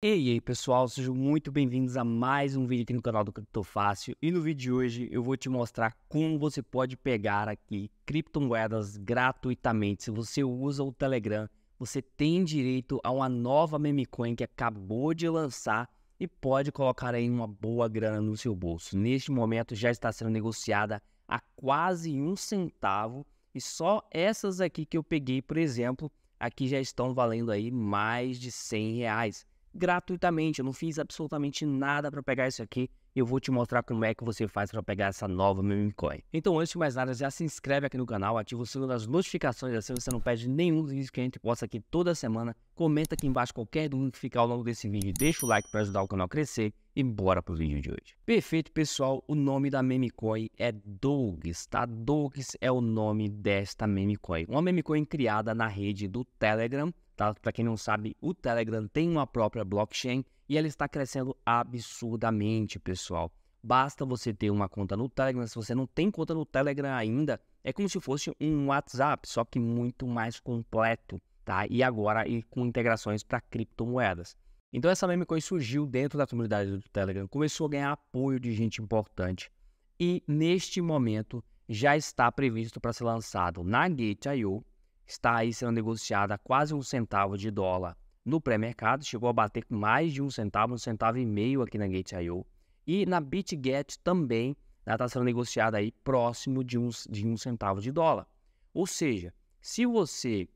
E aí pessoal, sejam muito bem-vindos a mais um vídeo aqui no canal do Cripto Fácil e no vídeo de hoje eu vou te mostrar como você pode pegar aqui criptomoedas gratuitamente. Se você usa o Telegram, você tem direito a uma nova memecoin que acabou de lançar e pode colocar aí uma boa grana no seu bolso. Neste momento já está sendo negociada a quase um centavo e só essas aqui que eu peguei, por exemplo, aqui já estão valendo aí mais de 100 reais gratuitamente. Eu não fiz absolutamente nada para pegar isso aqui. Eu vou te mostrar como é que você faz para pegar essa nova meme coin. Então, antes de mais nada, já se inscreve aqui no canal, ativa o sino das notificações, assim você não perde nenhum dos vídeos que a gente posta aqui toda semana. Comenta aqui embaixo qualquer dúvida que ficar ao longo desse vídeo, deixa o like para ajudar o canal a crescer e bora pro vídeo de hoje. Perfeito, pessoal. O nome da meme coin é Dogs, tá? Dogs é o nome desta meme coin. Uma meme coin criada na rede do Telegram Tá? Para quem não sabe, o Telegram tem uma própria blockchain e ela está crescendo absurdamente, pessoal. Basta você ter uma conta no Telegram. Se você não tem conta no Telegram ainda, é como se fosse um WhatsApp, só que muito mais completo, tá? E agora e com integrações para criptomoedas. Então essa meme coin surgiu dentro da comunidade do Telegram, começou a ganhar apoio de gente importante e neste momento já está previsto para ser lançado na Gate.io está aí sendo negociada a quase um centavo de dólar no pré-mercado, chegou a bater mais de um centavo, um centavo e meio aqui na Gate.io. E na BitGet também está sendo negociada aí próximo de um, de um centavo de dólar. Ou seja, se você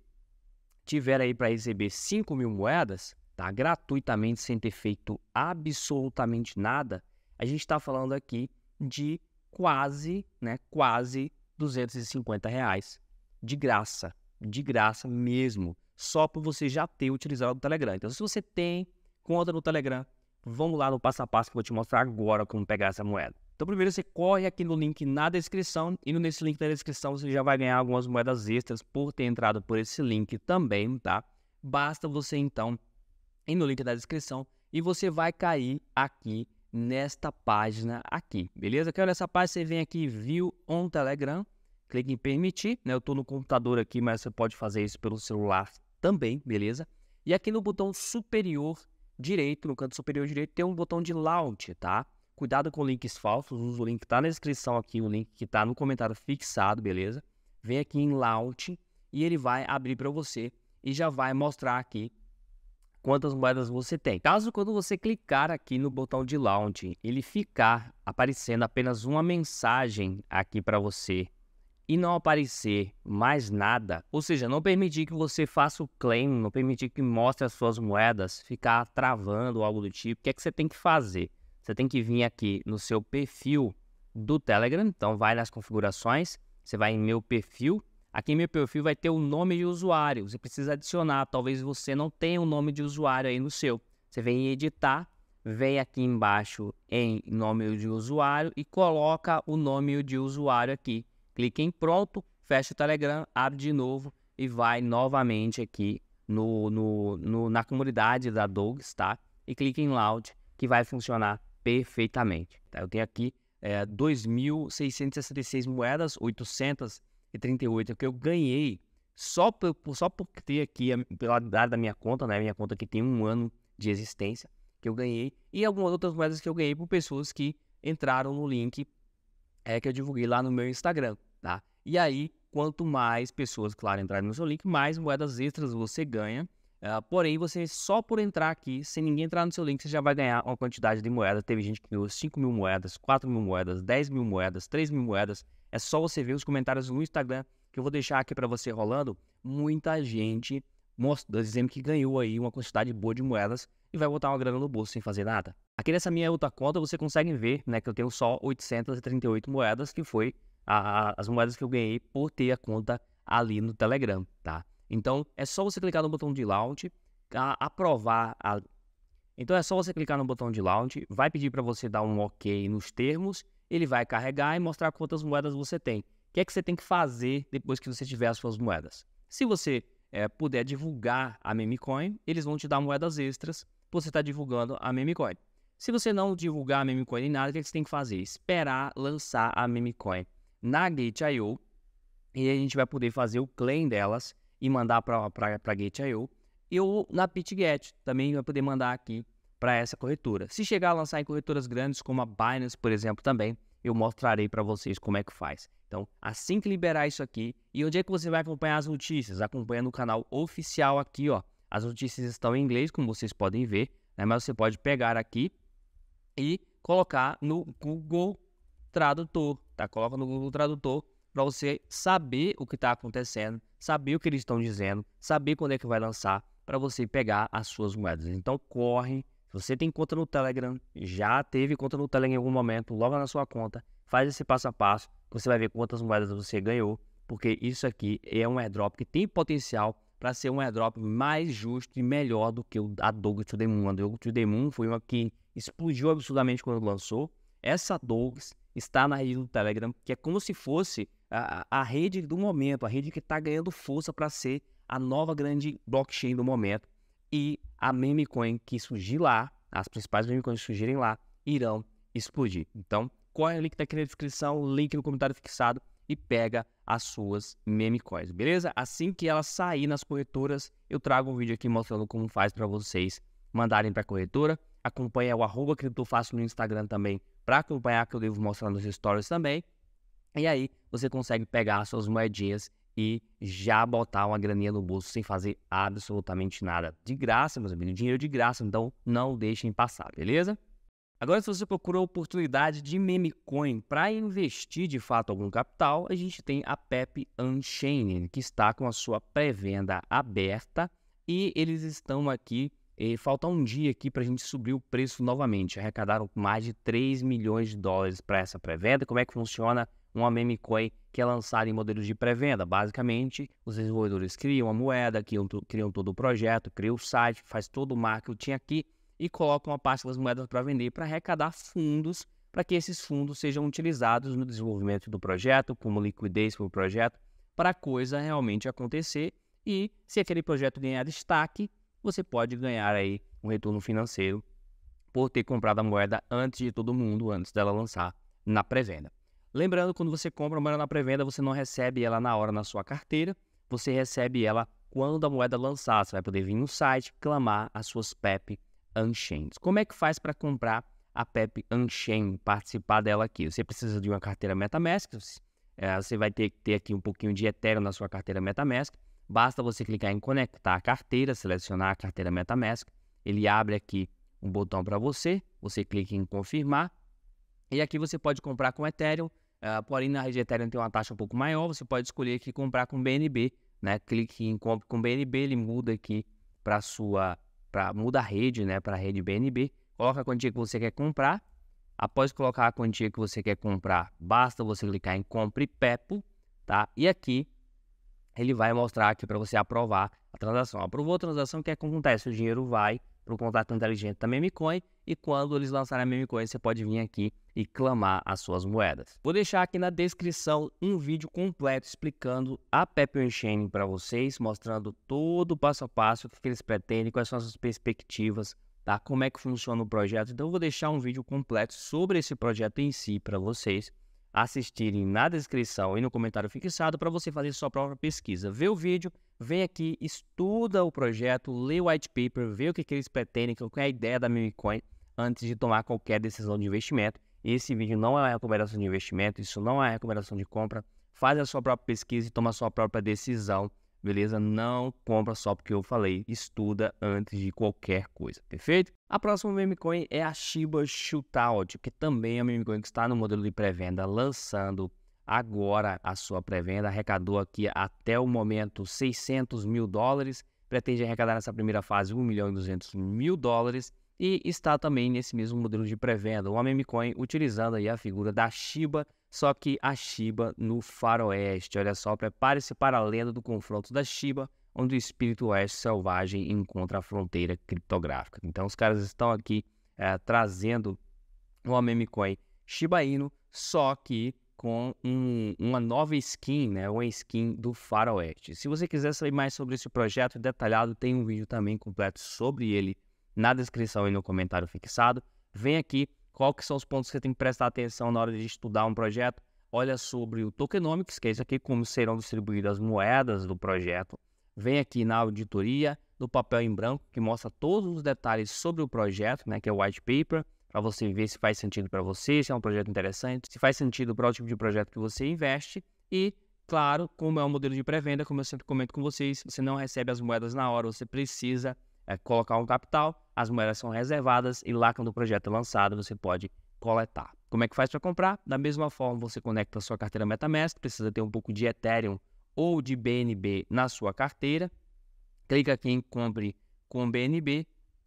tiver aí para receber 5 mil moedas, tá? gratuitamente, sem ter feito absolutamente nada, a gente está falando aqui de quase, né, quase 250 reais de graça de graça mesmo, só por você já ter utilizado o Telegram. Então, se você tem conta no Telegram, vamos lá no passo a passo que eu vou te mostrar agora como pegar essa moeda. Então, primeiro você corre aqui no link na descrição e nesse link na descrição você já vai ganhar algumas moedas extras por ter entrado por esse link também, tá? Basta você então ir no link da descrição e você vai cair aqui nesta página aqui, beleza? Que olha essa página, você vem aqui View on Telegram clique em permitir, né? Eu estou no computador aqui, mas você pode fazer isso pelo celular também, beleza? E aqui no botão superior direito, no canto superior direito, tem um botão de launch, tá? Cuidado com links falsos, usa o link que está na descrição aqui, o link que está no comentário fixado, beleza? Vem aqui em launch e ele vai abrir para você e já vai mostrar aqui quantas moedas você tem. Caso quando você clicar aqui no botão de launch, ele ficar aparecendo apenas uma mensagem aqui para você e não aparecer mais nada, ou seja, não permitir que você faça o claim, não permitir que mostre as suas moedas, ficar travando algo do tipo, o que é que você tem que fazer? Você tem que vir aqui no seu perfil do Telegram, então vai nas configurações, você vai em meu perfil, aqui em meu perfil vai ter o nome de usuário, você precisa adicionar, talvez você não tenha o um nome de usuário aí no seu. Você vem em editar, vem aqui embaixo em nome de usuário e coloca o nome de usuário aqui clique em pronto, fecha o Telegram, abre de novo e vai novamente aqui no, no, no na comunidade da Dogs, tá? E clique em Loud, que vai funcionar perfeitamente. Tá? Eu tenho aqui é, eh, 2.666 moedas, 838 que eu ganhei só por, só por ter aqui pela data da minha conta, né? Minha conta que tem um ano de existência que eu ganhei e algumas outras moedas que eu ganhei por pessoas que entraram no link é, que eu divulguei lá no meu Instagram, tá? E aí, quanto mais pessoas, claro, entrarem no seu link, mais moedas extras você ganha. Uh, porém, você só por entrar aqui, sem ninguém entrar no seu link, você já vai ganhar uma quantidade de moedas. Teve gente que ganhou 5 mil moedas, 4 mil moedas, 10 mil moedas, 3 mil moedas. É só você ver os comentários no Instagram que eu vou deixar aqui para você rolando. Muita gente mostrando dizendo que ganhou aí uma quantidade boa de moedas e vai botar uma grana no bolso sem fazer nada. Aqui nessa minha outra conta você consegue ver né, que eu tenho só 838 moedas, que foi a, as moedas que eu ganhei por ter a conta ali no Telegram, tá? Então é só você clicar no botão de launch, a, aprovar a... Então é só você clicar no botão de launch, vai pedir para você dar um OK nos termos, ele vai carregar e mostrar quantas moedas você tem. O que é que você tem que fazer depois que você tiver as suas moedas? Se você é, puder divulgar a memecoin, eles vão te dar moedas extras. Você está divulgando a memecoin. Se você não divulgar a meme coin nada, o é que você tem que fazer? Esperar lançar a meme coin na Gate.io e a gente vai poder fazer o claim delas e mandar para Gate.io e ou na PitGet também vai poder mandar aqui para essa corretora. Se chegar a lançar em corretoras grandes como a Binance, por exemplo, também, eu mostrarei para vocês como é que faz. Então, assim que liberar isso aqui, e onde é que você vai acompanhar as notícias? Acompanha no canal oficial aqui, ó. As notícias estão em inglês, como vocês podem ver, né? mas você pode pegar aqui e colocar no Google Tradutor, tá? Coloca no Google Tradutor para você saber o que está acontecendo, saber o que eles estão dizendo, saber quando é que vai lançar, para você pegar as suas moedas. Então corre, se você tem conta no Telegram, já teve conta no Telegram em algum momento, logo na sua conta, faz esse passo a passo, você vai ver quantas moedas você ganhou, porque isso aqui é um airdrop que tem potencial para ser um airdrop mais justo e melhor do que a Doge to the Moon. A Dog to the Moon foi uma que explodiu absurdamente quando lançou. Essa Dogs está na rede do Telegram, que é como se fosse a, a rede do momento, a rede que está ganhando força para ser a nova grande blockchain do momento. E a memecoin que surgir lá, as principais memecoins que surgirem lá, irão explodir. Então, corre é o link daqui na descrição, link no comentário fixado e pega as suas memecoins, beleza? Assim que ela sair nas corretoras, eu trago um vídeo aqui mostrando como faz para vocês mandarem para a corretora acompanha o arroba criptofácil no Instagram também, para acompanhar que eu devo mostrar nos stories também. E aí você consegue pegar suas moedinhas e já botar uma graninha no bolso sem fazer absolutamente nada. De graça, meus amigos, dinheiro de graça, então não deixem passar, beleza? Agora, se você procura oportunidade de meme coin para investir de fato algum capital, a gente tem a PEP Unchained, que está com a sua pré-venda aberta e eles estão aqui e falta um dia aqui para a gente subir o preço novamente. Arrecadaram mais de 3 milhões de dólares para essa pré-venda. Como é que funciona uma meme coin que é lançada em modelos de pré-venda? Basicamente, os desenvolvedores criam a moeda, criam, criam todo o projeto, criam o site, faz todo o marketing aqui e colocam uma parte das moedas para vender para arrecadar fundos para que esses fundos sejam utilizados no desenvolvimento do projeto, como liquidez para o projeto, para a coisa realmente acontecer e se aquele projeto ganhar destaque, você pode ganhar aí um retorno financeiro por ter comprado a moeda antes de todo mundo, antes dela lançar na pré-venda. Lembrando, quando você compra uma moeda na pré-venda, você não recebe ela na hora na sua carteira, você recebe ela quando a moeda lançar. Você vai poder vir no site, clamar as suas PEP Unchained. Como é que faz para comprar a PEP Unchained, participar dela aqui? Você precisa de uma carteira MetaMask, eh, você vai ter que ter aqui um pouquinho de Ethereum na sua carteira MetaMask, Basta você clicar em conectar a carteira, selecionar a carteira MetaMask, ele abre aqui um botão para você, você clica em confirmar e aqui você pode comprar com Ethereum, uh, porém na rede Ethereum tem uma taxa um pouco maior, você pode escolher aqui comprar com BNB, né? Clique em compra com BNB, ele muda aqui para sua, para muda a rede, né? Para a rede BNB, coloca a quantia que você quer comprar. Após colocar a quantia que você quer comprar, basta você clicar em compre PEPO, tá? E aqui ele vai mostrar aqui para você aprovar a transação. Aprovou a transação, o que é acontece? O dinheiro vai para o contrato inteligente da Memecoin e quando eles lançarem a Memecoin, você pode vir aqui e clamar as suas moedas. Vou deixar aqui na descrição um vídeo completo explicando a Pepion Chain para vocês, mostrando todo o passo a passo, o que eles pretendem, quais são as perspectivas, tá? como é que funciona o projeto. Então, vou deixar um vídeo completo sobre esse projeto em si para vocês assistirem na descrição e no comentário fixado para você fazer sua própria pesquisa. Vê o vídeo, vem aqui, estuda o projeto, lê o white paper, vê o que, que eles pretendem, qual é a ideia da Mimicoin antes de tomar qualquer decisão de investimento. Esse vídeo não é uma recomendação de investimento, isso não é uma recomendação de compra. Faz a sua própria pesquisa e toma a sua própria decisão beleza? Não compra só porque eu falei, estuda antes de qualquer coisa, perfeito? A próxima meme coin é a Shiba Shootout, que também é uma meme coin que está no modelo de pré-venda, lançando agora a sua pré-venda, arrecadou aqui até o momento 600 mil dólares, pretende arrecadar nessa primeira fase 1 milhão e 200 mil dólares, e está também nesse mesmo modelo de pré-venda, uma meme coin utilizando aí a figura da Shiba só que a Shiba no faroeste. Olha só, prepare-se para a lenda do confronto da Shiba, onde o espírito oeste selvagem encontra a fronteira criptográfica. Então, os caras estão aqui é, trazendo uma meme coin Shiba Inu, só que com um, uma nova skin, né? Uma skin do Faroeste. Se você quiser saber mais sobre esse projeto detalhado, tem um vídeo também completo sobre ele na descrição e no comentário fixado. Vem aqui qual que são os pontos que você tem que prestar atenção na hora de estudar um projeto? Olha sobre o tokenomics, que é isso aqui, como serão distribuídas as moedas do projeto. Vem aqui na auditoria, do papel em branco, que mostra todos os detalhes sobre o projeto, né, que é o white paper, para você ver se faz sentido para você, se é um projeto interessante, se faz sentido para o tipo de projeto que você investe e Claro, como é um modelo de pré-venda, como eu sempre comento com vocês, você não recebe as moedas na hora, você precisa é, colocar um capital, as moedas são reservadas e lá quando o projeto é lançado você pode coletar. Como é que faz para comprar? Da mesma forma você conecta a sua carteira MetaMask, precisa ter um pouco de Ethereum ou de BNB na sua carteira. Clica aqui em compre com BNB,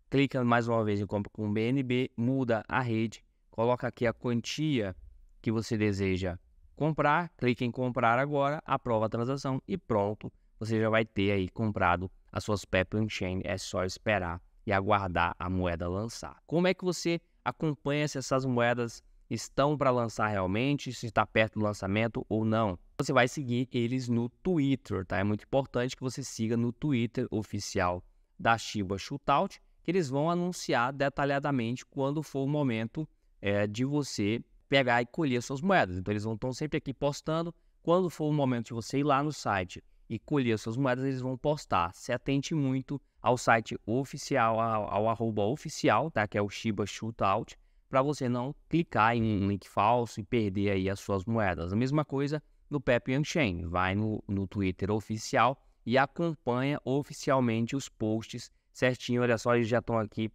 clica mais uma vez em Compre com BNB, muda a rede, coloca aqui a quantia que você deseja comprar, clica em comprar agora, aprova a transação e pronto, você já vai ter aí comprado as suas Peppin Chain, é só esperar e aguardar a moeda lançar. Como é que você acompanha se essas moedas estão para lançar realmente, se está perto do lançamento ou não? Você vai seguir eles no Twitter, tá? É muito importante que você siga no Twitter oficial da Shiba Shootout, que eles vão anunciar detalhadamente quando for o momento é, de você pegar e colher suas moedas. Então eles vão estar sempre aqui postando. Quando for o momento de você ir lá no site e colher suas moedas, eles vão postar. Se atente muito ao site oficial, ao, ao arroba oficial, tá? Que é o Shiba Shootout, para você não clicar em um link falso e perder aí as suas moedas. A mesma coisa no Pepe Unchain. Vai no, no Twitter oficial e acompanha oficialmente os posts certinho. Olha só, eles já estão aqui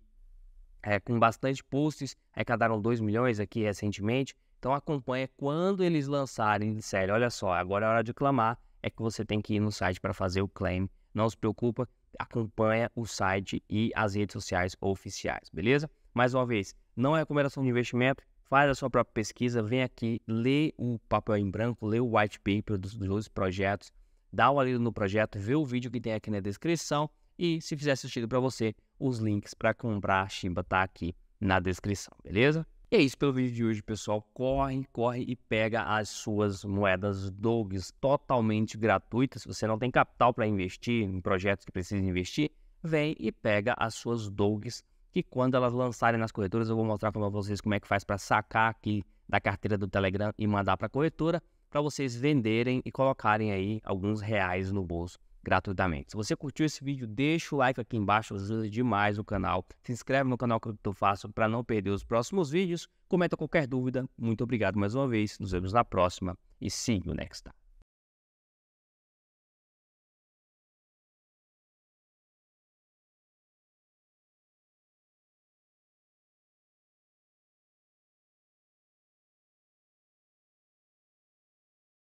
é, com bastante posts, arrecadaram 2 milhões aqui recentemente. Então acompanha quando eles lançarem, sério, olha só, agora é hora de clamar é que você tem que ir no site para fazer o claim. Não se preocupa, acompanha o site e as redes sociais oficiais, beleza? Mais uma vez, não é recomendação de investimento, faz a sua própria pesquisa, vem aqui, lê o papel em branco, lê o white paper dos dois projetos, dá uma lida no projeto, vê o vídeo que tem aqui na descrição e se fizer sentido para você, os links para comprar a Shiba tá aqui na descrição, beleza? E é isso pelo vídeo de hoje, pessoal. Corre, corre e pega as suas moedas dogs totalmente gratuitas. Se você não tem capital para investir em projetos que precisa investir, vem e pega as suas dogs que quando elas lançarem nas corretoras, eu vou mostrar para vocês como é que faz para sacar aqui da carteira do Telegram e mandar para a corretora para vocês venderem e colocarem aí alguns reais no bolso gratuitamente. Se você curtiu esse vídeo, deixa o like aqui embaixo, ajuda demais o canal. Se inscreve no canal Cripto Fácil para não perder os próximos vídeos. Comenta qualquer dúvida. Muito obrigado mais uma vez. Nos vemos na próxima e siga o Next.